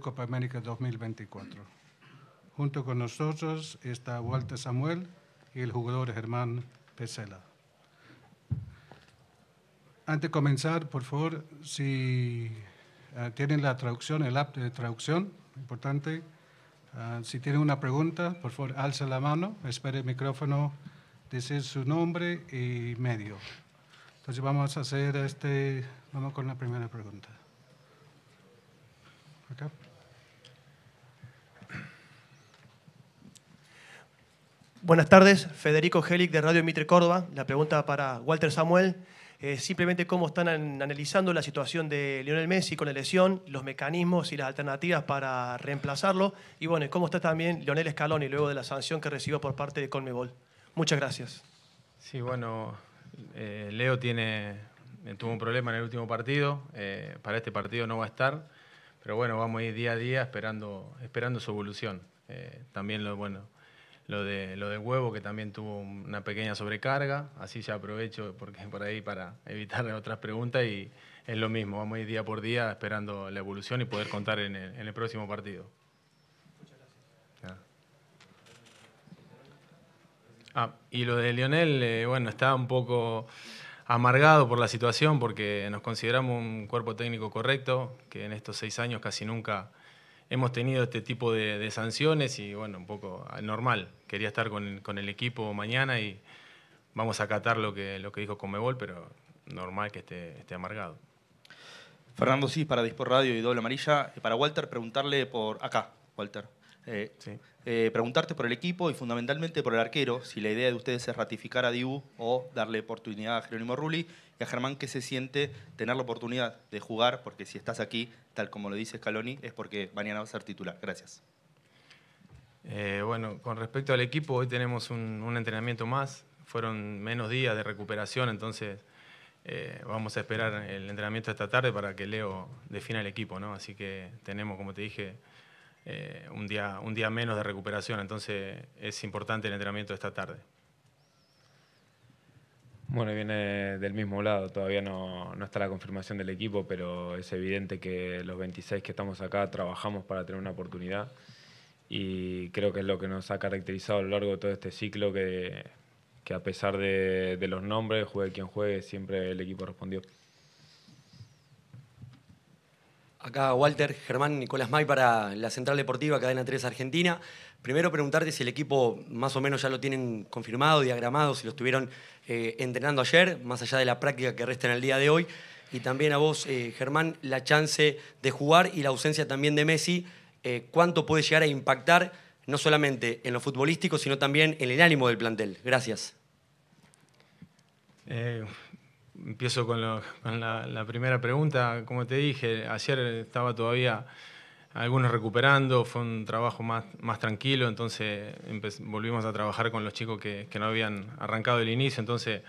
Copa América 2024. Junto con nosotros está Walter Samuel y el jugador Germán Pesela. Antes de comenzar, por favor, si eh, tienen la traducción, el app de traducción, importante. Ah, si tienen una pregunta, por favor, alza la mano, espere el micrófono, decir su nombre y medio. Entonces vamos a hacer este, vamos con la primera pregunta. Acá. Buenas tardes, Federico Gelic de Radio Mitre Córdoba. La pregunta para Walter Samuel. simplemente cómo están analizando la situación de Lionel Messi con la lesión, los mecanismos y las alternativas para reemplazarlo, y bueno, cómo está también Lionel Scaloni luego de la sanción que recibió por parte de Conmebol. Muchas gracias. Sí, bueno, eh, Leo tiene, eh, tuvo un problema en el último partido, eh, para este partido no va a estar, pero bueno, vamos a ir día a día esperando, esperando su evolución. también lo bueno lo de, lo de huevo, que también tuvo una pequeña sobrecarga. Así ya aprovecho porque por ahí para evitar otras preguntas y es lo mismo. Vamos a ir día por día esperando la evolución y poder contar en el, próximo partido. Ah, y lo de Lionel, eh, bueno, está un poco amargado por la situación porque nos consideramos un cuerpo técnico correcto, que en estos seis años casi nunca hemos tenido este tipo de, sanciones y bueno, un poco normal. Quería estar con, el equipo mañana y vamos a acatar lo que, lo que dijo Comebol, pero normal que esté, esté amargado. Fernando sí para Dispor Radio y Doble Amarilla. Eh, para Walter, preguntarle por acá, Walter. Eh, sí. Eh, preguntarte por el equipo y fundamentalmente por el arquero, si la idea de ustedes es ratificar a Dibu o darle oportunidad a Jerónimo Rulli y a Germán, ¿qué se siente tener la oportunidad de jugar? Porque si estás aquí, tal como lo dice Scaloni, es porque mañana va a ser titular. Gracias. Eh, bueno, con respecto al equipo, hoy tenemos un, entrenamiento más, fueron menos días de recuperación, entonces eh, vamos a esperar el entrenamiento esta tarde para que Leo defina el equipo, ¿no? Así que tenemos, como te dije, eh, un, día, un día menos de recuperación, entonces es importante el entrenamiento de esta tarde. Bueno, viene del mismo lado, todavía no, está la confirmación del equipo, pero es evidente que los 26 que estamos acá trabajamos para tener una oportunidad y creo que es lo que nos ha caracterizado a lo largo de todo este ciclo, que, a pesar de, de los nombres, juegue quien juegue, siempre el equipo respondió. Acá Walter, Germán, Nicolás May para la Central Deportiva Cadena 3 Argentina. Primero preguntarte si el equipo más o menos ya lo tienen confirmado, diagramado, si lo estuvieron eh, entrenando ayer, más allá de la práctica que resta en el día de hoy. Y también a vos, eh, Germán, la chance de jugar y la ausencia también de Messi, eh, cuánto puede llegar a impactar no solamente en lo futbolístico, sino también en el ánimo del plantel. Gracias empiezo con, la, primera pregunta. Como te dije, ayer estaba todavía algunos recuperando, fue un trabajo más, más tranquilo, entonces volvimos a trabajar con los chicos que, no habían arrancado el inicio, entonces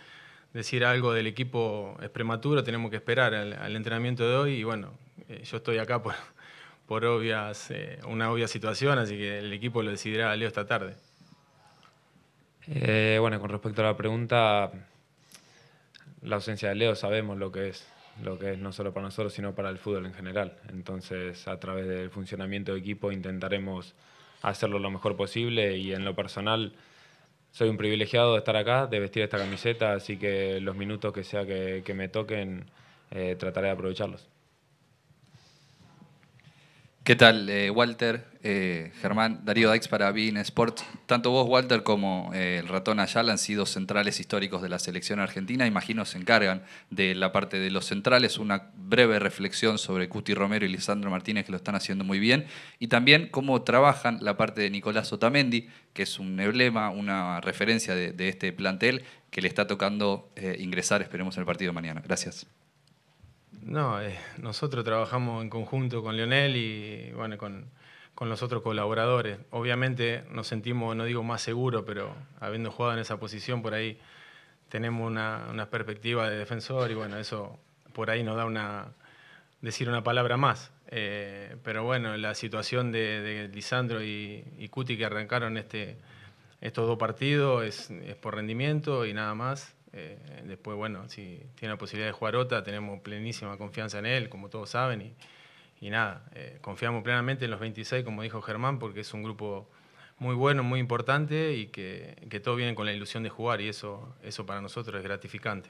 decir algo del equipo es prematuro, tenemos que esperar al, entrenamiento de hoy y bueno, eh, yo estoy acá por, por obvias, eh, una obvia situación, así que el equipo lo decidirá Leo esta tarde. Eh, bueno, con respecto a la pregunta, la ausencia de Leo sabemos lo que es, lo que es no solo para nosotros, sino para el fútbol en general. Entonces, a través del funcionamiento de equipo intentaremos hacerlo lo mejor posible y en lo personal soy un privilegiado de estar acá, de vestir esta camiseta, así que los minutos que sea que, me toquen, eh, trataré de aprovecharlos. ¿Qué tal, eh, Walter? Eh, Germán, Darío Dax para Bean Sports. Tanto vos, Walter, como eh, el ratón Ayala han sido centrales históricos de la selección argentina. Imagino se encargan de la parte de los centrales. Una breve reflexión sobre Cuti Romero y Lisandro Martínez, que lo están haciendo muy bien. Y también cómo trabajan la parte de Nicolás Otamendi, que es un emblema, una referencia de, de este plantel que le está tocando ingresar, esperemos, en el partido de mañana. Gracias. No, eh, nosotros trabajamos en conjunto con Lionel y bueno, con, los otros colaboradores. Obviamente nos sentimos, no digo más seguros, pero habiendo jugado en esa posición por ahí tenemos una, perspectiva de defensor y bueno, eso por ahí nos da una decir una palabra más. Eh, pero bueno, la situación de, Lisandro y, Cuti que arrancaron este, estos dos partidos es por rendimiento y nada más. Eh, después, bueno, si tiene la posibilidad de jugar otra, tenemos plenísima confianza en él, como todos saben, y, nada, eh, confiamos plenamente en los 26, como dijo Germán, porque es un grupo muy bueno, muy importante y que, que todos vienen con la ilusión de jugar y eso, eso para nosotros es gratificante.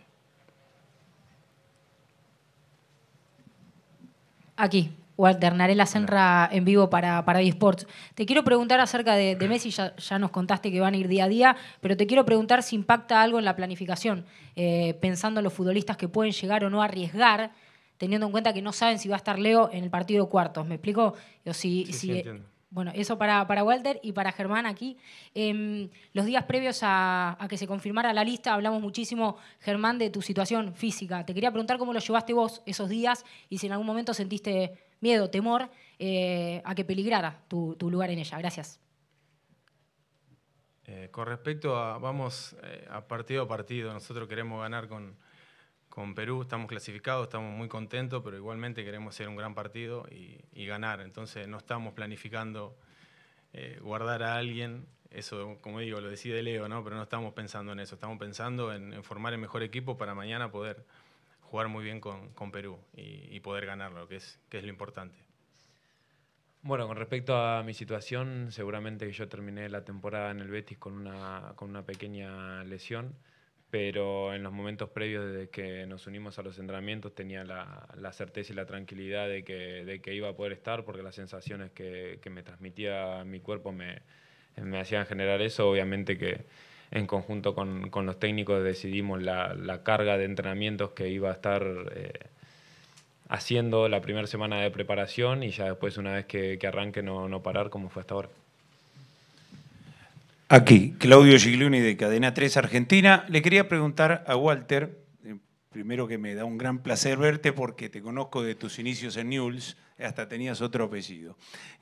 Aquí o alternar Senra en vivo para, para eSports. Te quiero preguntar acerca de, Messi, ya, nos contaste que van a ir día a día, pero te quiero preguntar si impacta algo en la planificación, eh, pensando en los futbolistas que pueden llegar o no a arriesgar, teniendo en cuenta que no saben si va a estar Leo en el partido de cuartos. ¿Me explico? O sí, sí, bueno, eso para, para Walter y para Germán aquí. Em, los días previos a, a, que se confirmara la lista hablamos muchísimo, Germán, de tu situación física. Te quería preguntar cómo lo llevaste vos esos días y si en algún momento sentiste miedo, temor eh, a que peligrara tu, lugar en ella. Gracias. Eh, con respecto a, vamos eh, a partido a partido, nosotros queremos ganar con, Perú, estamos clasificados, estamos muy contentos, pero igualmente queremos hacer un gran partido y, ganar, entonces no estamos planificando guardar a alguien eso, como digo, lo decide Leo, ¿no? Pero no estamos pensando en eso, estamos pensando en, en, formar el mejor equipo para mañana poder jugar muy bien con, con Perú y, poder ganarlo, que es, que es lo importante. Bueno, con respecto a mi situación, seguramente que yo terminé la temporada en el Betis con una, con una pequeña lesión, pero en los momentos previos desde que nos unimos a los entrenamientos tenía la, la certeza y la tranquilidad de que, de que, iba a poder estar, porque las sensaciones que, que me transmitía mi cuerpo me, me hacían generar eso, obviamente que en conjunto con, los técnicos decidimos la, carga de entrenamientos que iba a estar eh, haciendo la primera semana de preparación y ya después una vez que, arranque no, no parar como fue hasta ahora. Aquí, Claudio Giglioni de Cadena 3 Argentina. Le quería preguntar a Walter primero que me da un gran placer verte porque te conozco de tus inicios en Newell's, hasta tenías otro apellido.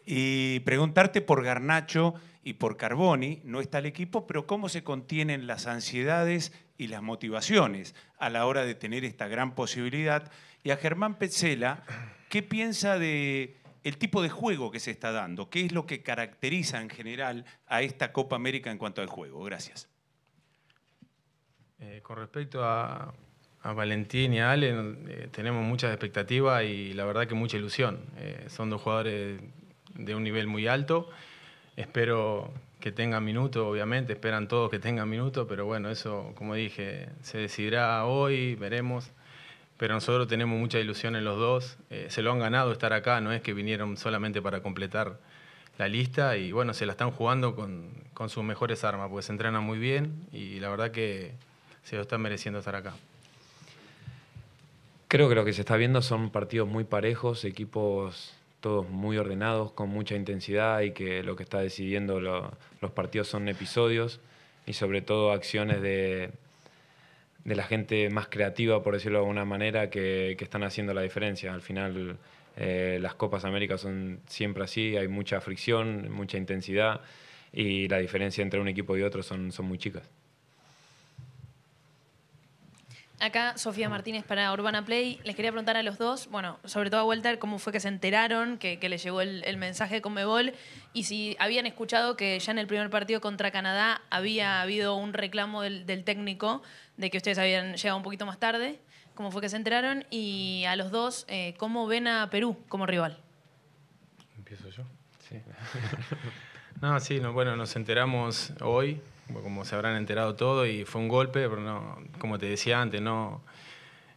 Y preguntarte por Garnacho y por Carboni, no está el equipo, pero cómo se contienen las ansiedades y las motivaciones a la hora de tener esta gran posibilidad. Y a Germán Petzela, ¿qué piensa de el tipo de juego que se está dando? ¿Qué es lo que caracteriza en general a esta Copa América en cuanto al juego? Gracias. Eh, con respecto a, a Valentín y a Ale eh, tenemos muchas expectativas y la verdad que mucha ilusión. Eh, son dos jugadores de un nivel muy alto. Espero que tengan minutos, obviamente, esperan todos que tengan minutos, pero bueno, eso, como dije, se decidirá hoy, veremos. Pero nosotros tenemos mucha ilusión en los dos. Eh, se lo han ganado estar acá, no es que vinieron solamente para completar la lista y bueno, se la están jugando con, con sus mejores armas, porque se entrenan muy bien y la verdad que se lo están mereciendo estar acá. Creo que lo que se está viendo son partidos muy parejos, equipos todos muy ordenados, con mucha intensidad y que lo que está decidiendo los partidos son episodios y sobre todo acciones de, la gente más creativa, por decirlo de alguna manera, que, están haciendo la diferencia. Al final eh, las Copas Américas son siempre así, hay mucha fricción, mucha intensidad y la diferencia entre un equipo y otro son, son muy chicas. Acá Sofía Martínez para Urbana Play. Les quería preguntar a los dos, bueno, sobre todo a Walter, cómo fue que se enteraron que, les llegó el, mensaje con Mebol y si habían escuchado que ya en el primer partido contra Canadá había habido un reclamo del, técnico de que ustedes habían llegado un poquito más tarde, cómo fue que se enteraron y a los dos, eh, cómo ven a Perú como rival. ¿Empiezo yo? no, sí, bueno, nos enteramos hoy como se habrán enterado todo, y fue un golpe, pero no, como te decía antes, no.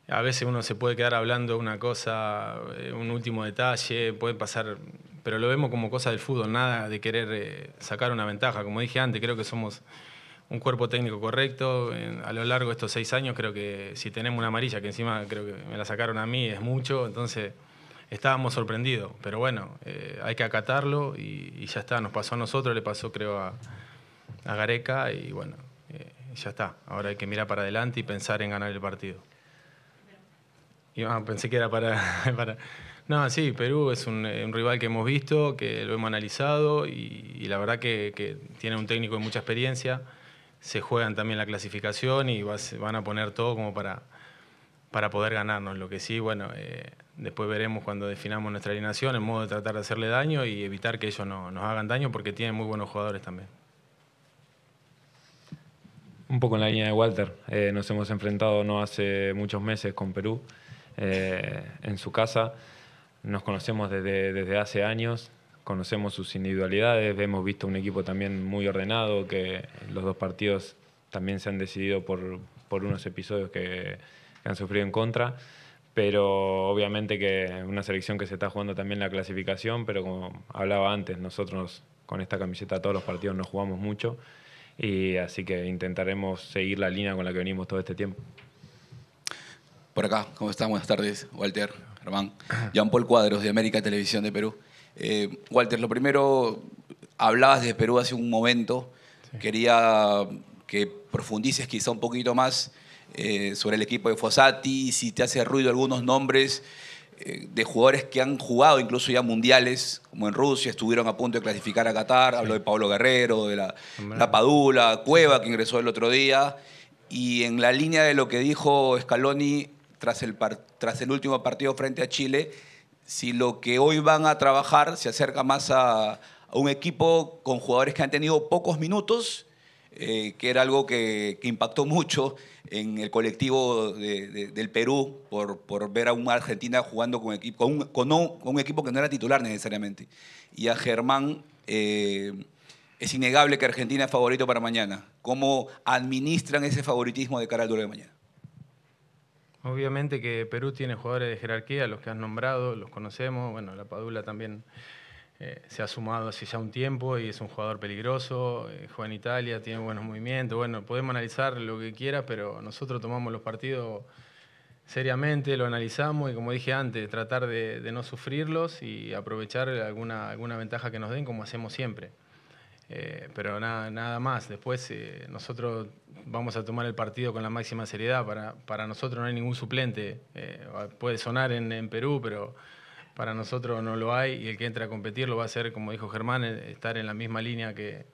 A veces uno se puede quedar hablando una cosa, eh, un último detalle, puede pasar, pero lo vemos como cosa del fútbol, nada de querer eh, sacar una ventaja. Como dije antes, creo que somos un cuerpo técnico correcto. A lo largo de estos seis años creo que si tenemos una amarilla, que encima creo que me la sacaron a mí, es mucho, entonces estábamos sorprendidos. Pero bueno, eh, hay que acatarlo y, ya está, nos pasó a nosotros, le pasó creo a, a Gareca y bueno, eh, ya está. Ahora hay que mirar para adelante y pensar en ganar el partido. Ah, pensé que era para, No, sí, Perú es eh, un, rival que hemos visto, que lo hemos analizado y, la verdad que, tiene un técnico de mucha experiencia. Se juegan también la clasificación y van a poner todo como para, para poder ganarnos. Lo que sí, bueno, eh, después veremos cuando definamos nuestra alineación el modo de tratar de hacerle daño y evitar que ellos no, nos hagan daño porque tienen muy buenos jugadores también. Un poco en la línea de Walter. Eh, nos hemos enfrentado no hace muchos meses con Perú eh, en su casa. Nos conocemos desde, desde hace años, conocemos sus individualidades, hemos visto un equipo también muy ordenado, que los dos partidos también se han decidido por, por unos episodios que, han sufrido en contra pero obviamente que una selección que se está jugando también la clasificación, pero como hablaba antes, nosotros con esta camiseta todos los partidos no jugamos mucho y así que intentaremos seguir la línea con la que venimos todo este tiempo. Por acá, ¿cómo están? Buenas tardes, Walter, Germán. Jean Paul Cuadros, de América Televisión de Perú. Eh, Walter, lo primero, hablabas de Perú hace un momento. Quería que profundices quizá un poquito más eh, sobre el equipo de Fossati, si te hace ruido algunos nombres eh, de jugadores que han jugado incluso ya mundiales, como en Rusia, estuvieron a punto de clasificar a Qatar. Hablo de Pablo Guerrero, de la, la, Padula, Cueva, que ingresó el otro día. Y en la línea de lo que dijo Scaloni tras el, último partido frente a Chile, si lo que hoy van a trabajar se acerca más a un equipo con jugadores que han tenido pocos minutos eh, que era algo que, impactó mucho en el colectivo del Perú por, por, ver a una Argentina jugando con, un, equipo que no era titular necesariamente. Y a Germán eh, es innegable que Argentina es favorito para mañana. ¿Cómo administran ese favoritismo de cara al duelo de mañana? Obviamente que Perú tiene jugadores de jerarquía, los que has nombrado, los conocemos, bueno, la Padula también eh, se ha sumado hace ya un tiempo y es un jugador peligroso, eh, juega en Italia, tiene buenos movimientos, bueno, podemos analizar lo que quiera, pero nosotros tomamos los partidos seriamente, lo analizamos y como dije antes, tratar de, no sufrirlos y aprovechar alguna, alguna ventaja que nos den como hacemos siempre. Eh, pero nada, más, después nosotros vamos a tomar el partido con la máxima seriedad, para, nosotros no hay ningún suplente, puede sonar en Perú, pero para nosotros no lo hay y el que entra a competir lo va a hacer, como dijo Germán, eh, estar en la misma línea que,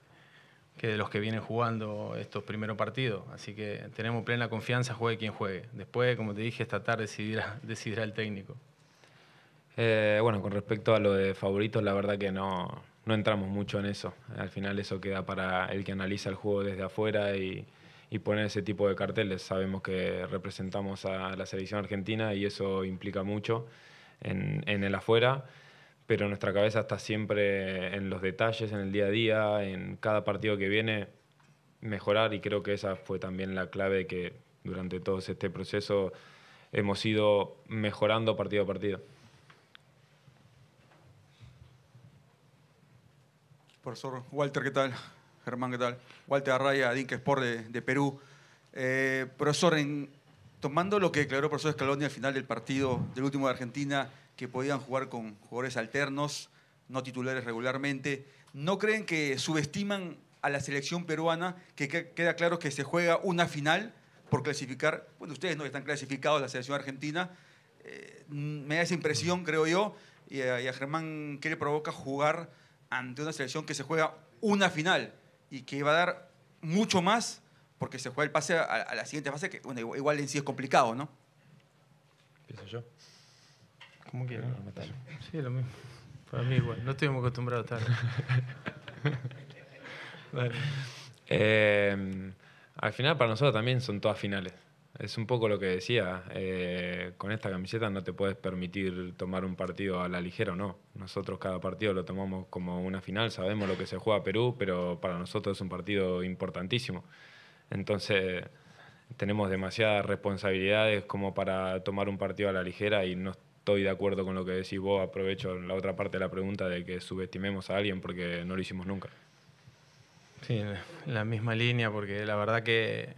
que de los que vienen jugando estos primeros partidos. Así que tenemos plena confianza, juegue quien juegue. Después, como te dije, esta tarde decidirá, decidirá el técnico. Eh, bueno, con respecto a lo de favoritos, la verdad que no, no entramos mucho en eso. Al final eso queda para el que analiza el juego desde afuera y, y pone ese tipo de carteles. Sabemos que representamos a la selección argentina y eso implica mucho en, el afuera, pero nuestra cabeza está siempre en los detalles, en el día a día, en cada partido que viene, mejorar y creo que esa fue también la clave que durante todo este proceso hemos ido mejorando partido a partido. Profesor Walter, ¿qué tal? Germán, ¿qué tal? Walter Arraya, Dink Sport de, Perú. Eh, profesor, en, Tomando lo que declaró el profesor Scaloni al final del partido del último de Argentina, que podían jugar con jugadores alternos, no titulares regularmente, ¿no creen que subestiman a la selección peruana, que queda claro que se juega una final por clasificar? Bueno, ustedes no están clasificados, la selección argentina. Eh, me da esa impresión, creo yo, y a, y a Germán, ¿qué le provoca jugar ante una selección que se juega una final y que va a dar mucho más porque se juega el pase a, la siguiente fase, que bueno, igual en sí es complicado, ¿no? Pienso yo. ¿Cómo quieres? Sí, lo mismo. Para mí igual, no estoy acostumbrados acostumbrado a estar. Em, al final para nosotros también son todas finales. Es un poco lo que decía, eh, con esta camiseta no te puedes permitir tomar un partido a la ligera o no. Nosotros cada partido lo tomamos como una final, sabemos lo que se juega Perú, pero para nosotros es un partido importantísimo. Entonces tenemos demasiadas responsabilidades como para tomar un partido a la ligera y no estoy de acuerdo con lo que decís vos. Aprovecho la otra parte de la pregunta de que subestimemos a alguien porque no lo hicimos nunca. Sí, la misma línea, porque la verdad que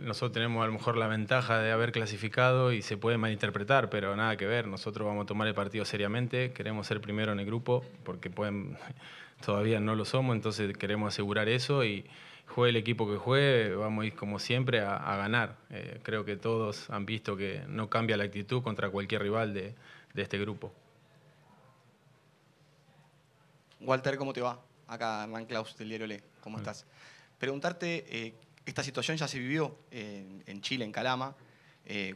nosotros tenemos a lo mejor la ventaja de haber clasificado y se puede malinterpretar, pero nada que ver. Nosotros vamos a tomar el partido seriamente, queremos ser primero en el grupo, porque pueden, todavía no lo somos, entonces queremos asegurar eso y, juegue el equipo que juegue, vamos a ir como siempre a, ganar. Eh, creo que todos han visto que no cambia la actitud contra cualquier rival de, de este grupo. Walter, ¿cómo te va? Acá Hernán Klaus del Diario ¿cómo estás? Preguntarte, eh, esta situación ya se vivió eh, en, Chile, en Calama,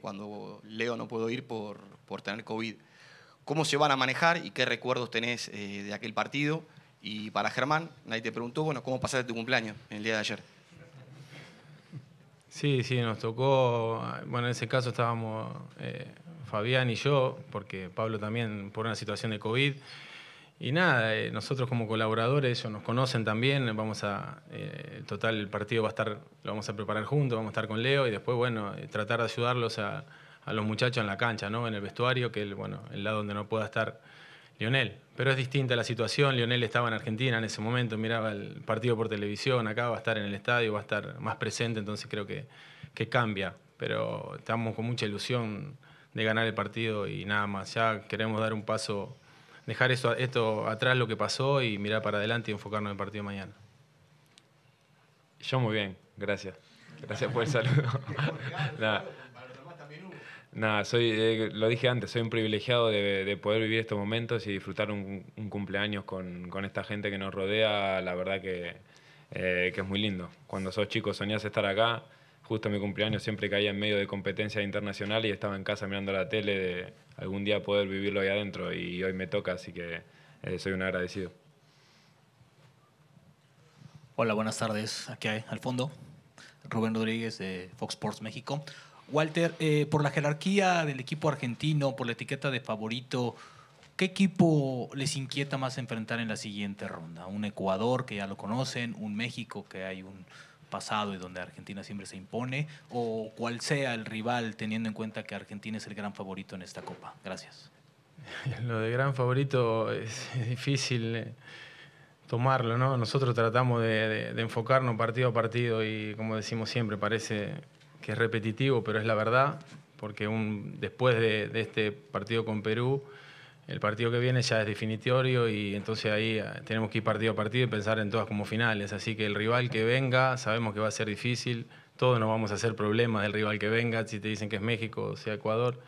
cuando Leo no pudo ir por, por, tener COVID. ¿Cómo se van a manejar y qué recuerdos tenés de aquel partido? Y para Germán, nadie te preguntó, bueno, ¿cómo pasaste tu cumpleaños en el día de ayer? Sí, sí, nos tocó, bueno, en ese caso estábamos eh, Fabián y yo, porque Pablo también por una situación de COVID. Y nada, eh, nosotros como colaboradores, ellos nos conocen también, vamos a, eh, total, el partido va a estar, lo vamos a preparar juntos, vamos a estar con Leo y después, bueno, eh, tratar de ayudarlos a, a los muchachos en la cancha, ¿no? En el vestuario, que es, bueno, el lado donde no pueda estar Lionel. Pero es distinta la situación. Lionel estaba en Argentina en ese momento, miraba el partido por televisión, acá va a estar en el estadio, va a estar más presente, entonces creo que, cambia. Pero estamos con mucha ilusión de ganar el partido y nada más. Ya queremos dar un paso, dejar esto atrás, lo que pasó, y mirar para adelante y enfocarnos en el partido de mañana. Yo muy bien, gracias. Gracias por el saludo. Nada, soy, eh, lo dije antes, soy un privilegiado de, poder vivir estos momentos y disfrutar un, cumpleaños con, esta gente que nos rodea. La verdad que, eh, que es muy lindo. Cuando sos chico soñás estar acá. Justo mi cumpleaños siempre caía en medio de competencia internacional y estaba en casa mirando la tele de algún día poder vivirlo ahí adentro. Y hoy me toca, así que eh, soy un agradecido. Hola, buenas tardes. Aquí al fondo, Rubén Rodríguez de Fox Sports México. Walter, eh, por la jerarquía del equipo argentino, por la etiqueta de favorito, ¿qué equipo les inquieta más enfrentar en la siguiente ronda? ¿Un Ecuador, que ya lo conocen? ¿Un México, que hay un pasado y donde Argentina siempre se impone? ¿O cuál sea el rival, teniendo en cuenta que Argentina es el gran favorito en esta Copa? Gracias. Lo de gran favorito es, difícil eh, tomarlo, ¿no? Nosotros tratamos de enfocarnos partido a partido y, como decimos siempre, parece que es repetitivo, pero es la verdad, porque un, después de, este partido con Perú, el partido que viene ya es definitorio y entonces ahí ah, tenemos que ir partido a partido y pensar en todas como finales. Así que el rival que venga, sabemos que va a ser difícil, todos nos vamos a hacer problemas del rival que venga, si te dicen que es México o sea Ecuador.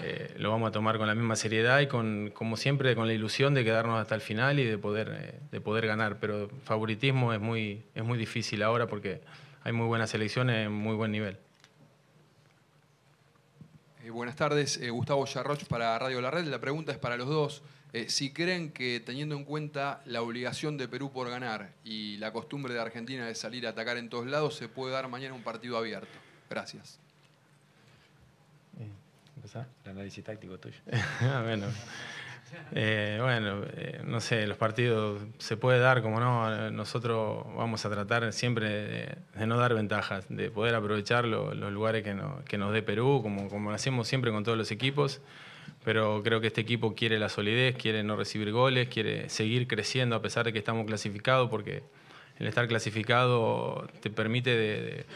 Eh, lo vamos a tomar con la misma seriedad y con, como siempre, con la ilusión de quedarnos hasta el final y de poder, eh, de poder ganar. Pero favoritismo es muy, es muy difícil ahora porque hay muy buenas elecciones, muy buen nivel. Eh, buenas tardes, eh, Gustavo Yarroch para Radio La Red. La pregunta es para los dos. Eh, si creen que teniendo en cuenta la obligación de Perú por ganar y la costumbre de Argentina de salir a atacar en todos lados, se puede dar mañana un partido abierto. Gracias. El análisis táctico tuyo. Ah, bueno. Eh, bueno, eh, no sé, los partidos se puede dar, como no, nosotros vamos a tratar siempre de, no dar ventajas, de poder aprovechar los lugares que, nos dé Perú, como, como hacemos siempre con todos los equipos, pero creo que este equipo quiere la solidez, quiere no recibir goles, quiere seguir creciendo a pesar de que estamos clasificados, porque el estar clasificado te permite de,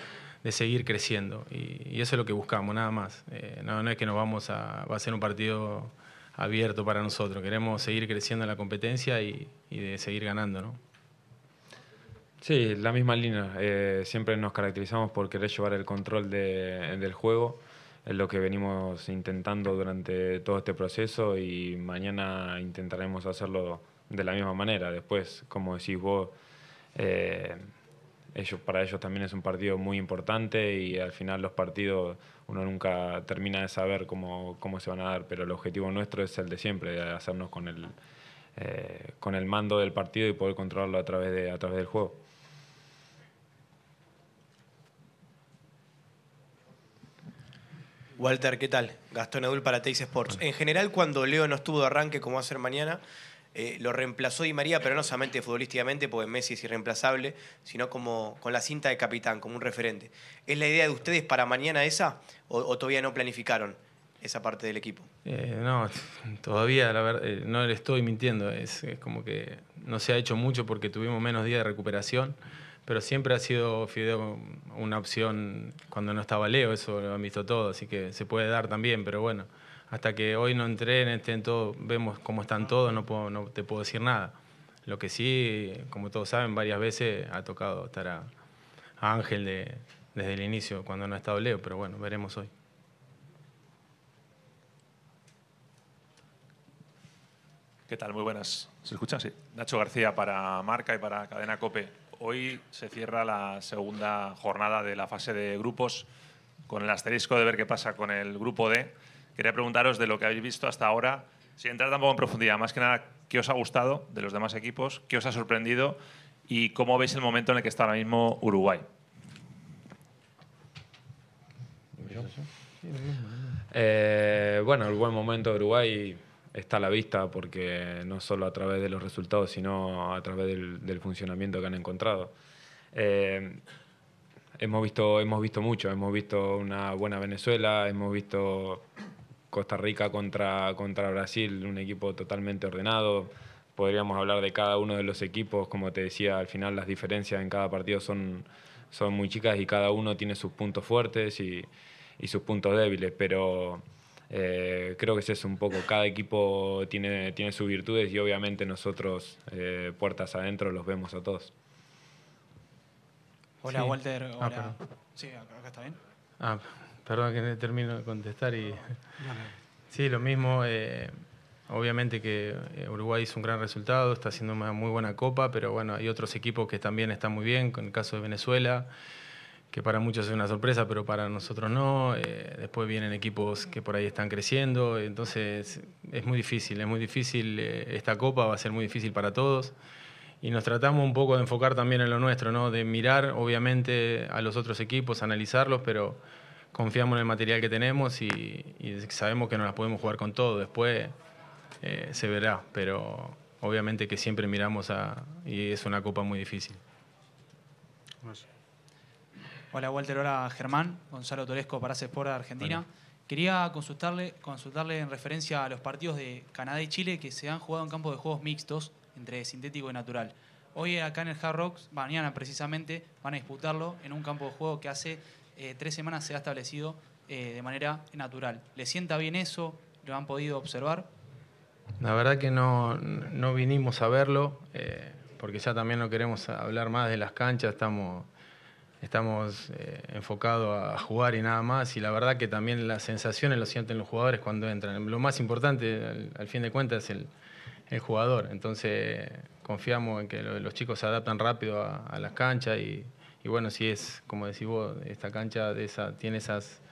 seguir creciendo. Y, eso es lo que buscamos, nada más. Eh, no, no es que nos vamos a. va a ser un partido abierto para nosotros. Queremos seguir creciendo en la competencia y, y de seguir ganando, ¿no? Sí, la misma línea. Eh, siempre nos caracterizamos por querer llevar el control de, del juego. Es lo que venimos intentando durante todo este proceso y mañana intentaremos hacerlo de la misma manera. Después, como decís vos, eh, ellos, para ellos también es un partido muy importante y al final los partidos uno nunca termina de saber cómo, cómo se van a dar, pero el objetivo nuestro es el de siempre, de hacernos con el, eh, con el mando del partido y poder controlarlo a través, de, a través del juego. Walter, ¿qué tal? Gastón Edul para Teis Sports. En general, cuando Leo no estuvo de arranque, como va a ser mañana, eh, lo reemplazó Di María, pero no solamente futbolísticamente, porque Messi es irreemplazable, sino como con la cinta de capitán, como un referente. ¿Es la idea de ustedes para mañana esa o, todavía no planificaron esa parte del equipo? Eh, no, todavía, la verdad, eh, no le estoy mintiendo, es, como que no se ha hecho mucho porque tuvimos menos días de recuperación. Pero siempre ha sido Fideo una opción cuando no estaba Leo, eso lo han visto todos, así que se puede dar también, pero bueno, hasta que hoy no entren, estén todos, vemos cómo están todos, no, puedo, te puedo decir nada. Lo que sí, como todos saben, varias veces ha tocado estar a, Ángel desde el inicio, cuando no ha estado Leo, pero bueno, veremos hoy. ¿Qué tal? Muy buenas. ¿Se escucha? Sí. Nacho García para Marca y para Cadena Cope. Hoy se cierra la segunda jornada de la fase de grupos con el asterisco de ver qué pasa con el grupo D Quería preguntaros de lo que habéis visto hasta ahora, sin entrar tampoco en profundidad, más que nada, ¿qué os ha gustado de los demás equipos? ¿Qué os ha sorprendido? ¿Y cómo veis el momento en el que está ahora mismo Uruguay? Eh, bueno, el buen momento de Uruguay está a la vista porque no solo a través de los resultados, sino a través del, funcionamiento que han encontrado. Eh, hemos, visto, hemos visto mucho, hemos visto una buena Venezuela, hemos visto Costa Rica contra, contra Brasil, un equipo totalmente ordenado. Podríamos hablar de cada uno de los equipos, como te decía, al final las diferencias en cada partido son, son muy chicas y cada uno tiene sus puntos fuertes y, sus puntos débiles, pero eh, creo que es un poco, cada equipo tiene, tiene sus virtudes y obviamente nosotros eh, puertas adentro los vemos a todos. Hola Walter, ah, hola. sí, acá está bien. Ah, Perdón que termino de contestar y... Sí, lo mismo. Eh, obviamente que eh, Uruguay hizo un gran resultado, está haciendo una muy buena copa, pero bueno, hay otros equipos que también están muy bien, con el caso de Venezuela, que para muchos es una sorpresa, pero para nosotros no. Eh, después vienen equipos que por ahí están creciendo, entonces es muy difícil, es muy difícil. esta copa va a ser muy difícil para todos. Y nos tratamos un poco de enfocar también en lo nuestro, ¿no? de mirar obviamente a los otros equipos, analizarlos, pero confiamos en el material que tenemos y, sabemos que no las podemos jugar con todo. Después eh, se verá, pero obviamente que siempre miramos a. y es una copa muy difícil. Hola Walter, hola Germán, Gonzalo Toresco para Sport Argentina. Quería consultarle, consultarle en referencia a los partidos de Canadá y Chile que se han jugado en campos de juegos mixtos entre sintético y natural. Hoy acá en el Hard Rocks, mañana precisamente, van a disputarlo en un campo de juego que hace eh, tres semanas se ha establecido eh, de manera natural. ¿Le sienta bien eso? ¿Lo han podido observar? La verdad que no, no vinimos a verlo, eh, porque ya también no queremos hablar más de las canchas, estamos, estamos enfocados a jugar y nada más, y la verdad que también las sensaciones lo sienten los jugadores cuando entran. Lo más importante, al, fin de cuentas, es el, jugador, entonces confiamos en que los chicos se adaptan rápido a las canchas y, y bueno, si es, como decís vos, esta cancha tiene esas,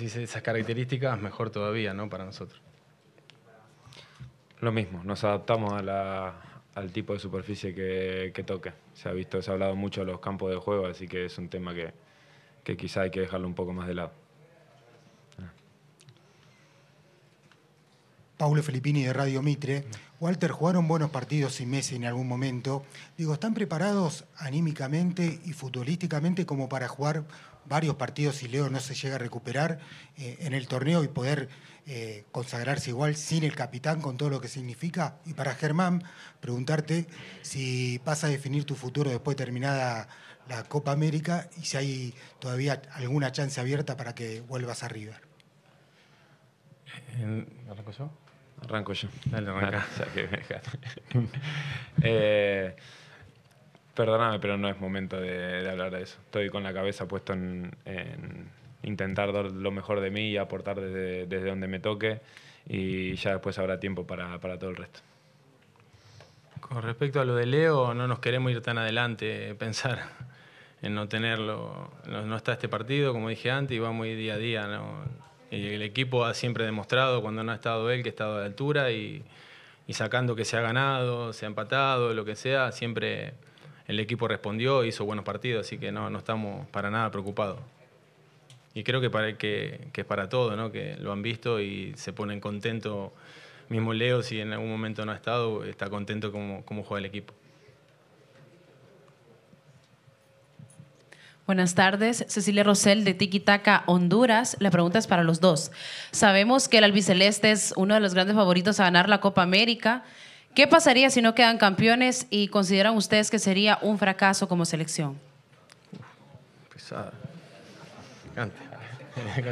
esas características, mejor todavía, ¿no? Para nosotros. Lo mismo, nos adaptamos al tipo de superficie que, toque. Se ha visto, se ha hablado mucho de los campos de juego, así que es un tema que, que quizá hay que dejarlo un poco más de lado. Paulo Filippini de Radio Mitre. Walter, jugaron buenos partidos sin Messi en algún momento. Digo, ¿están preparados anímicamente y futbolísticamente como para jugar varios partidos si Leo no se llega a recuperar eh, en el torneo y poder eh, consagrarse igual sin el capitán, con todo lo que significa? Y para Germán, preguntarte si vas a definir tu futuro después de terminada la Copa América y si hay todavía alguna chance abierta para que vuelvas a River. Arranco yo. Dale, ah, arranca. o que me eh, perdóname, pero no es momento de, hablar de eso. Estoy con la cabeza puesta en, intentar dar lo mejor de mí y aportar desde, donde me toque y ya después habrá tiempo para, todo el resto. Con respecto a lo de Leo, no nos queremos ir tan adelante, pensar en no tenerlo. No, está este partido, como dije antes, y vamos día a día. ¿no? El equipo ha siempre demostrado cuando no ha estado él que ha estado a la altura y, sacando que se ha ganado, se ha empatado, lo que sea, siempre el equipo respondió, hizo buenos partidos, así que no, no estamos para nada preocupados. Y creo que, para, que, es para todo, ¿no? que lo han visto y se ponen contentos. Mismo Leo, si en algún momento no ha estado, está contento como juega el equipo. Buenas tardes, Cecilia Rosell de Tiquitaca, Honduras. La pregunta es para los dos. Sabemos que el albiceleste es uno de los grandes favoritos a ganar la Copa América. ¿Qué pasaría si no quedan campeones y consideran ustedes que sería un fracaso como selección? Pesada. Ah,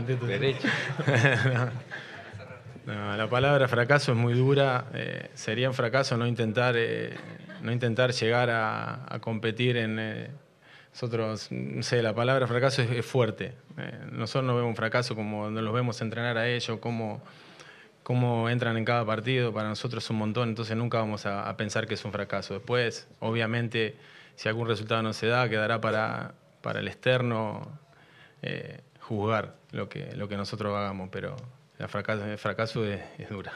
tu la palabra fracaso es muy dura. Eh, sería un fracaso no intentar, eh, no intentar llegar a, competir en, eh, nosotros, no sé, la palabra fracaso es, fuerte. Eh, nosotros no vemos un fracaso como nos los vemos entrenar a ellos, como entran en cada partido. Para nosotros es un montón, entonces nunca vamos a, pensar que es un fracaso. Después, obviamente, si algún resultado no se da, quedará para, el externo eh, juzgar lo que, lo que nosotros hagamos, pero el fracaso, fracaso es, dura.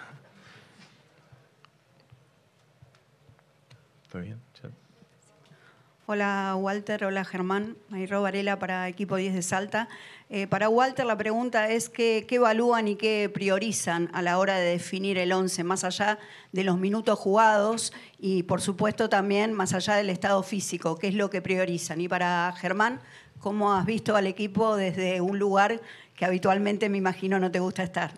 bien? Hola Walter, hola Germán, Mayro Varela para Equipo 10 de Salta. Eh, para Walter la pregunta es qué evalúan y qué priorizan a la hora de definir el 11, más allá de los minutos jugados y por supuesto también más allá del estado físico, qué es lo que priorizan. Y para Germán, ¿cómo has visto al equipo desde un lugar que habitualmente me imagino no te gusta estar?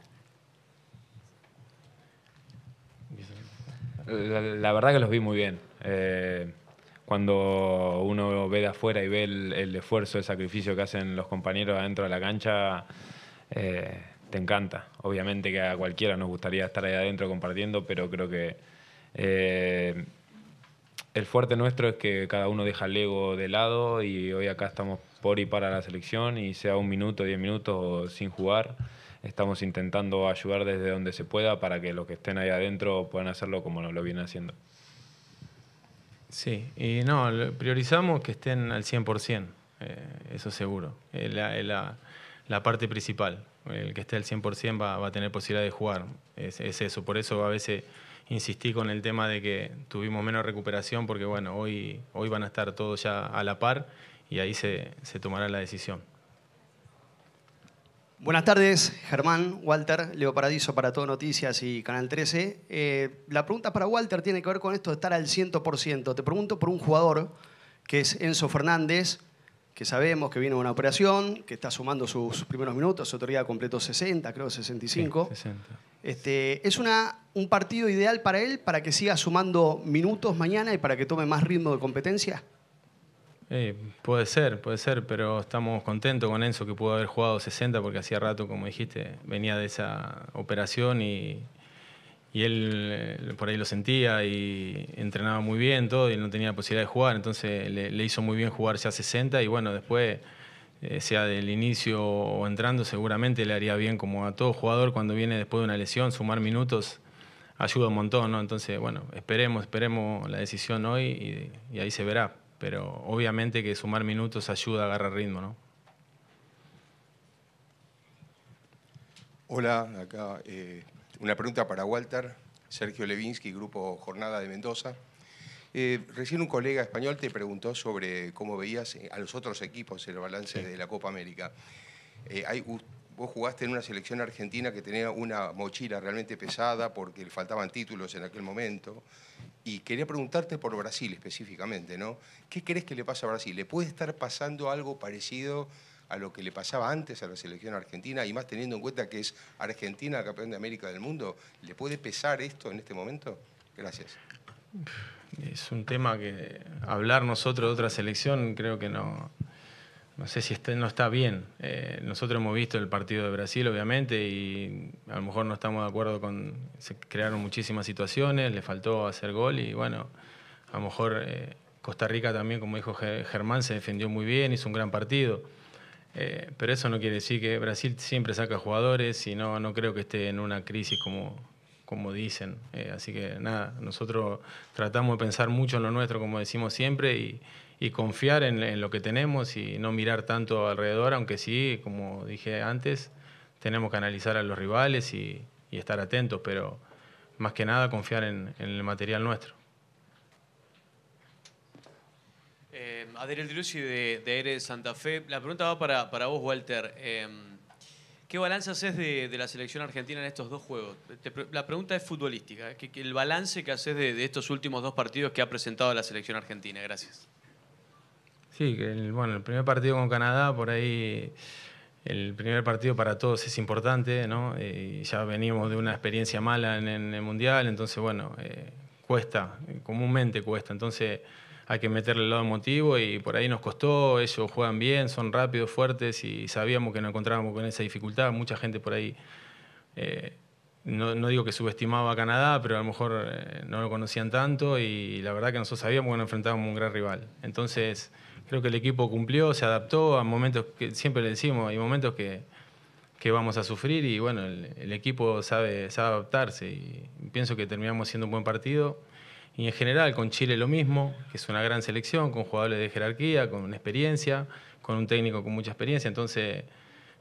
La, verdad que los vi muy bien. Eh, cuando uno ve de afuera y ve el, el esfuerzo, el sacrificio que hacen los compañeros adentro de la cancha, eh, te encanta. Obviamente que a cualquiera nos gustaría estar ahí adentro compartiendo, pero creo que eh, el fuerte nuestro es que cada uno deja el ego de lado y hoy acá estamos por y para la selección y sea un minuto, diez minutos sin jugar. Estamos intentando ayudar desde donde se pueda para que los que estén ahí adentro puedan hacerlo como lo vienen haciendo. Sí, y no, priorizamos que estén al 100%, eh, eso seguro. Eh, eh, la, la, parte principal. El que esté al 100% va, va a tener posibilidad de jugar. Es, es, eso. Por eso a veces insistí con el tema de que tuvimos menos recuperación, porque bueno, hoy, hoy van a estar todos ya a la par y ahí se, se tomará la decisión. Buenas tardes, Germán, Walter, Leo Paradiso para Todo Noticias y Canal 13. Eh, la pregunta para Walter tiene que ver con esto de estar al 100%. Te pregunto por un jugador que es Enzo Fernández, que sabemos que viene de una operación, que está sumando sus primeros minutos, su autoridad completó 60, creo 65. Este, es una, un partido ideal para él para que siga sumando minutos mañana y para que tome más ritmo de competencia. Eh, puede ser, puede ser, pero estamos contentos con Enzo que pudo haber jugado 60 porque hacía rato, como dijiste, venía de esa operación y, él eh, por ahí lo sentía y entrenaba muy bien todo y no tenía posibilidad de jugar, entonces le, hizo muy bien jugar ya 60 y bueno, después, eh, sea del inicio o entrando, seguramente le haría bien como a todo jugador cuando viene después de una lesión, sumar minutos ayuda un montón, ¿no? Entonces, bueno, esperemos, esperemos la decisión hoy y ahí se verá pero obviamente que sumar minutos ayuda a agarrar ritmo, ¿no? Hola, acá eh, una pregunta para Walter, Sergio Levinsky, Grupo Jornada de Mendoza. Eh, recién un colega español te preguntó sobre cómo veías eh, a los otros equipos el balance de la Copa América. vos jugaste en una selección argentina que tenía una mochila realmente pesada porque le faltaban títulos en aquel momento, y quería preguntarte por Brasil específicamente, ¿no? ¿Qué crees que le pasa a Brasil? ¿Le puede estar pasando algo parecido a lo que le pasaba antes a la selección argentina? Y más teniendo en cuenta que es Argentina campeón de América del Mundo, ¿le puede pesar esto en este momento? Gracias. Es un tema que hablar nosotros de otra selección creo que no, no sé si este no está bien. Eh, nosotros hemos visto el partido de Brasil, obviamente, y a lo mejor no estamos de acuerdo con... Se crearon muchísimas situaciones, le faltó hacer gol y bueno, a lo mejor eh, Costa Rica también, como dijo Germán, se defendió muy bien, hizo un gran partido. Eh, pero eso no quiere decir que Brasil siempre saca jugadores y no, no creo que esté en una crisis como, como dicen. así que nada, nosotros tratamos de pensar mucho en lo nuestro, como decimos siempre, y, y confiar en, lo que tenemos y no mirar tanto alrededor, aunque sí, como dije antes, tenemos que analizar a los rivales y, estar atentos, pero más que nada confiar en, el material nuestro. Eh, Adriel de, Santa Fe. La pregunta va para, vos, Walter. Em, ¿Qué balance haces de, la selección argentina en estos dos juegos? la pregunta es futbolística. ¿eh? ¿El balance que haces de estos últimos dos partidos que ha presentado la selección argentina? Gracias. Sí, el, bueno, el primer partido con Canadá, por ahí el primer partido para todos es importante, ¿no? Eh, ya venimos de una experiencia mala en, el Mundial, entonces, bueno, eh, cuesta, eh, comúnmente cuesta, entonces hay que meterle el lado emotivo y por ahí nos costó, ellos juegan bien, son rápidos, fuertes y sabíamos que nos encontrábamos con esa dificultad, mucha gente por ahí no, digo que subestimaba a Canadá, pero a lo mejor eh, no lo conocían tanto y la verdad que nosotros sabíamos que nos enfrentábamos a un gran rival. Entonces, creo que el equipo cumplió, se adaptó a momentos que siempre le decimos, hay momentos que, vamos a sufrir y bueno, el, equipo sabe, adaptarse y pienso que terminamos siendo un buen partido. Y en general con Chile lo mismo, que es una gran selección, con jugadores de jerarquía, con experiencia, con un técnico con mucha experiencia. Entonces,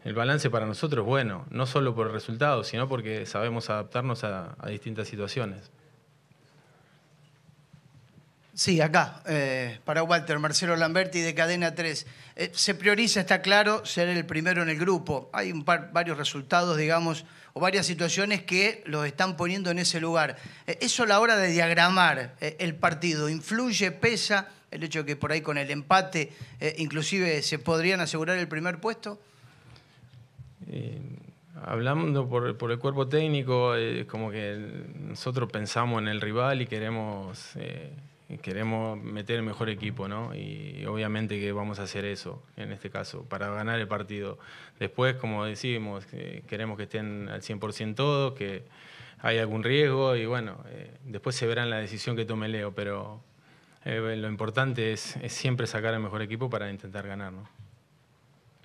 el balance para nosotros es bueno, no solo por el resultado, sino porque sabemos adaptarnos a, distintas situaciones. Sí, acá, eh, para Walter, Marcelo Lamberti de Cadena 3. Eh, se prioriza, está claro, ser el primero en el grupo. Hay varios resultados, digamos, o varias situaciones que los están poniendo en ese lugar. Eh, eso a la hora de diagramar el partido, ¿influye, pesa el hecho de que por ahí con el empate inclusive se podrían asegurar el primer puesto? Eh, hablando por, el cuerpo técnico, eh, es como que nosotros pensamos en el rival y queremos, eh, queremos meter el mejor equipo, ¿no? Y obviamente que vamos a hacer eso, en este caso, para ganar el partido. Después, como decimos, queremos que estén al 100% todos, que hay algún riesgo y bueno, después se verán la decisión que tome Leo, pero lo importante es, es, siempre sacar el mejor equipo para intentar ganar, ¿no?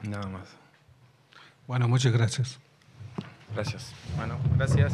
Nada más. Bueno, muchas gracias. Gracias. Bueno, gracias.